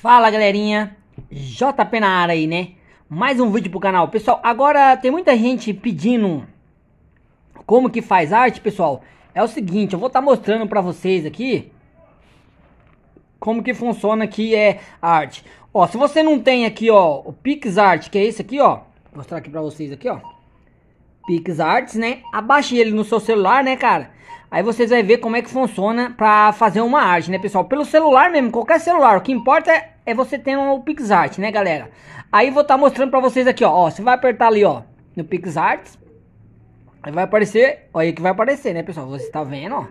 Fala galerinha, JP na área aí, né? Mais um vídeo pro canal. Pessoal, agora tem muita gente pedindo como que faz arte, pessoal. É o seguinte, eu vou estar tá mostrando pra vocês aqui como que funciona aqui é a arte. Ó, se você não tem aqui, ó, o PixArt, que é esse aqui, ó. Vou mostrar aqui pra vocês aqui, ó. PixArt, né? Abaixe ele no seu celular, né, cara? Aí vocês vão ver como é que funciona para fazer uma arte, né, pessoal? Pelo celular mesmo, qualquer celular. O que importa é, é você ter um PixArt, né, galera? Aí vou estar tá mostrando para vocês aqui, ó, Você vai apertar ali, ó, no PixArt. Aí vai aparecer, olha que vai aparecer, né, pessoal? Você está vendo, ó.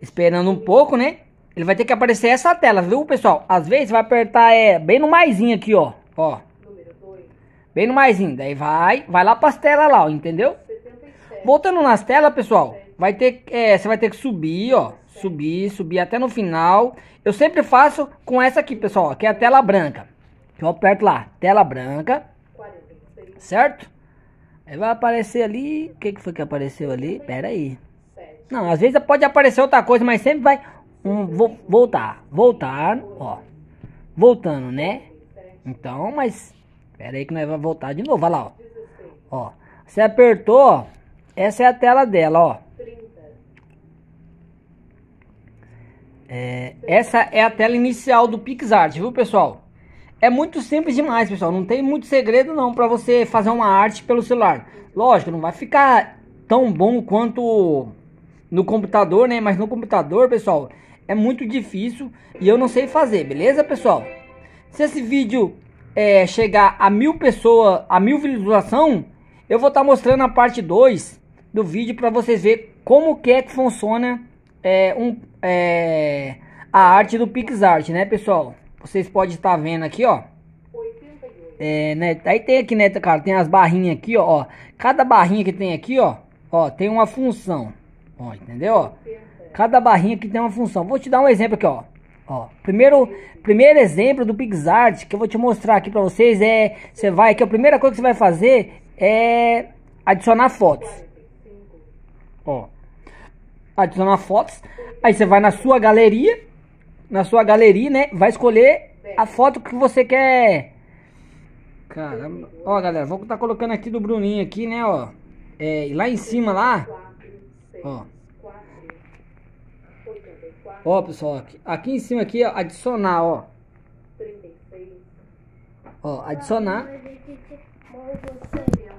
Esperando um pouco, né? Ele vai ter que aparecer essa tela, viu, pessoal? Às vezes vai apertar é, bem no maisinho aqui, ó. Ó. Bem no maisinho. Daí vai, vai lá pras telas lá, ó, entendeu? Voltando nas telas, pessoal. Vai ter, é, você vai ter que subir, ó. Subir, subir até no final. Eu sempre faço com essa aqui, pessoal, ó, que é a tela branca. Eu aperto lá, tela branca. Certo? Aí vai aparecer ali. O que, que foi que apareceu ali? Pera aí. Não, às vezes pode aparecer outra coisa, mas sempre vai um, vo, voltar. Voltar, ó. Voltando, né? Então, mas. Pera aí que nós vamos voltar de novo. Olha lá, ó. Ó. Você apertou, ó. Essa é a tela dela, ó. É, essa é a tela inicial do PixArt, viu pessoal? É muito simples demais, pessoal. Não tem muito segredo não para você fazer uma arte pelo celular. Lógico, não vai ficar tão bom quanto no computador, né? Mas no computador, pessoal, é muito difícil e eu não sei fazer, beleza, pessoal? Se esse vídeo é, chegar a mil pessoas, a mil visualização, eu vou estar tá mostrando a parte 2 do vídeo para vocês ver como que é que funciona é, um, é, a arte do PixArt, né, pessoal? Vocês podem estar vendo aqui, ó. É, né, aí tem aqui, né, cara, tem as barrinhas aqui, ó, ó, Cada barrinha que tem aqui, ó, ó, tem uma função. Ó, entendeu? Ó? Cada barrinha que tem uma função. Vou te dar um exemplo aqui, ó. Ó, primeiro, primeiro exemplo do PixArt que eu vou te mostrar aqui pra vocês é... Você vai aqui, a primeira coisa que você vai fazer é adicionar fotos. Ó adicionar fotos. Aí você vai na sua galeria, na sua galeria, né? Vai escolher a foto que você quer. Caramba. Ó, galera, vou estar tá colocando aqui do Bruninho aqui, né, ó. É, lá em cima lá, ó. Ó, pessoal, aqui, aqui em cima aqui, ó, adicionar, ó. Ó, adicionar.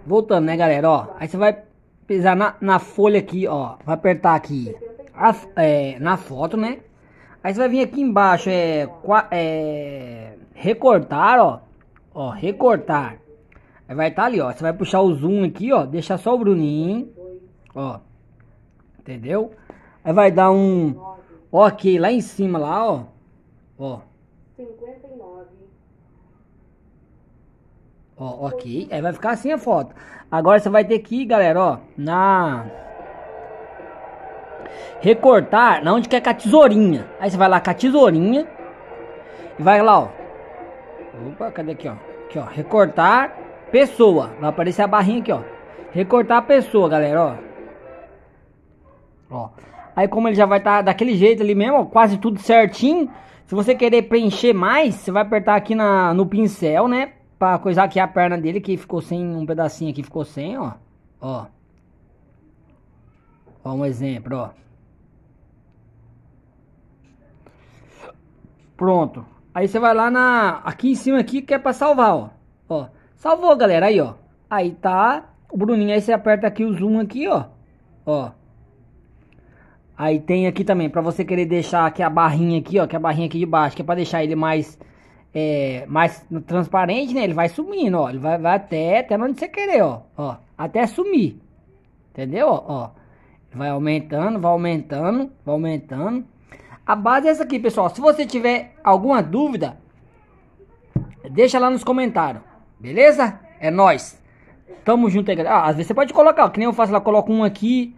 Voltando, né, galera, ó. Aí você vai pisar na, na folha aqui, ó. Vai apertar aqui a, é, na foto, né? Aí você vai vir aqui embaixo, é, é recortar, ó. Ó, recortar. Aí vai estar tá ali, ó. Você vai puxar o zoom aqui, ó. Deixar só o Bruninho, ó. Entendeu? Aí vai dar um... Ok, lá em cima, lá, ó. Ó. Ó, ok. É, vai ficar assim a foto. Agora você vai ter que ir, galera, ó, na... Recortar na onde quer é com a tesourinha. Aí você vai lá com a tesourinha. E vai lá, ó. Opa, cadê aqui, ó? Aqui, ó. Recortar pessoa. Vai aparecer a barrinha aqui, ó. Recortar pessoa, galera, ó. Ó. Aí como ele já vai estar tá daquele jeito ali mesmo, ó, quase tudo certinho. Se você querer preencher mais, você vai apertar aqui na, no pincel, né? Pra coisar aqui a perna dele que ficou sem, um pedacinho aqui ficou sem, ó. Ó. Ó um exemplo, ó. Pronto. Aí você vai lá na... Aqui em cima aqui que é pra salvar, ó. Ó. Salvou, galera. Aí, ó. Aí tá o Bruninho. Aí você aperta aqui o zoom aqui, ó. Ó. Aí tem aqui também, pra você querer deixar aqui a barrinha aqui, ó. Que é a barrinha aqui de baixo. Que é pra deixar ele mais é, mais transparente, né? Ele vai sumindo, ó. Ele vai, vai até, até onde você querer, ó. ó até sumir. Entendeu? Ó, ó. Vai aumentando, vai aumentando, vai aumentando. A base é essa aqui, pessoal. Se você tiver alguma dúvida, deixa lá nos comentários. Beleza? É nós. Tamo junto aí, galera. Ah, às vezes você pode colocar, ó, que nem eu faço lá, coloco um aqui.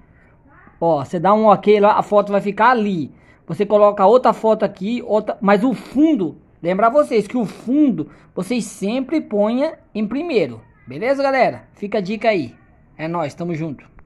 Ó, você dá um ok lá, a foto vai ficar ali. Você coloca outra foto aqui, outra, mas o fundo Lembrar vocês que o fundo vocês sempre ponha em primeiro. Beleza, galera? Fica a dica aí. É nós, tamo junto.